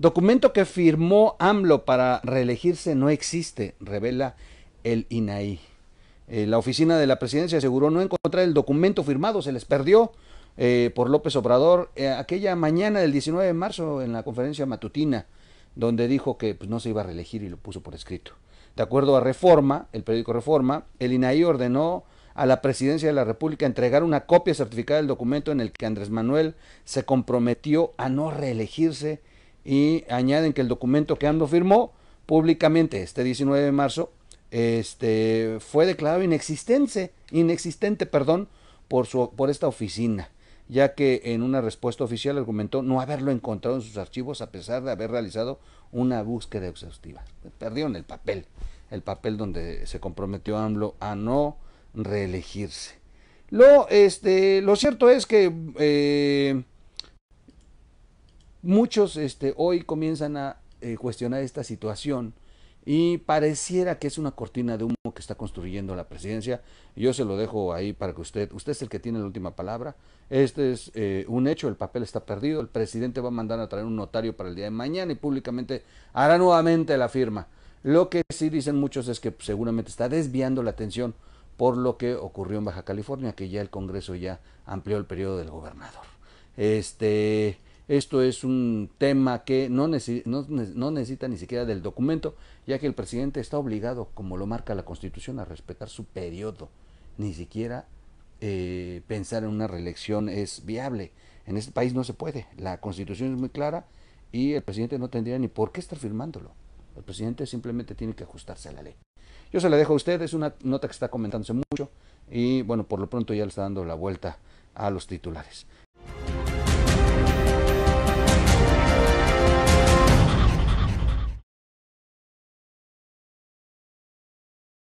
Documento que firmó AMLO para reelegirse no existe, revela el INAI. Eh, la oficina de la presidencia aseguró no encontrar el documento firmado, se les perdió eh, por López Obrador eh, aquella mañana del 19 de marzo en la conferencia matutina, donde dijo que pues, no se iba a reelegir y lo puso por escrito. De acuerdo a Reforma, el periódico Reforma, el INAI ordenó a la presidencia de la República entregar una copia certificada del documento en el que Andrés Manuel se comprometió a no reelegirse y añaden que el documento que AMLO firmó públicamente este 19 de marzo este, fue declarado inexistente, inexistente perdón, por, su, por esta oficina, ya que en una respuesta oficial argumentó no haberlo encontrado en sus archivos a pesar de haber realizado una búsqueda exhaustiva. Perdió en el papel, el papel donde se comprometió AMLO a no reelegirse. Lo, este, lo cierto es que eh, Muchos este, hoy comienzan a eh, cuestionar esta situación y pareciera que es una cortina de humo que está construyendo la presidencia. Yo se lo dejo ahí para que usted, usted es el que tiene la última palabra. Este es eh, un hecho, el papel está perdido, el presidente va a mandar a traer un notario para el día de mañana y públicamente hará nuevamente la firma. Lo que sí dicen muchos es que seguramente está desviando la atención por lo que ocurrió en Baja California, que ya el Congreso ya amplió el periodo del gobernador. Este, esto es un tema que no, necesita ni siquiera del documento, ya que el presidente está obligado, como lo marca la Constitución, a respetar su periodo. Ni siquiera eh, pensar en una reelección es viable. En este país no se puede. La Constitución es muy clara y el presidente no tendría ni por qué estar firmándolo. El presidente simplemente tiene que ajustarse a la ley. Yo se la dejo a usted, es una nota que está comentándose mucho y bueno, por lo pronto ya le está dando la vuelta a los titulares.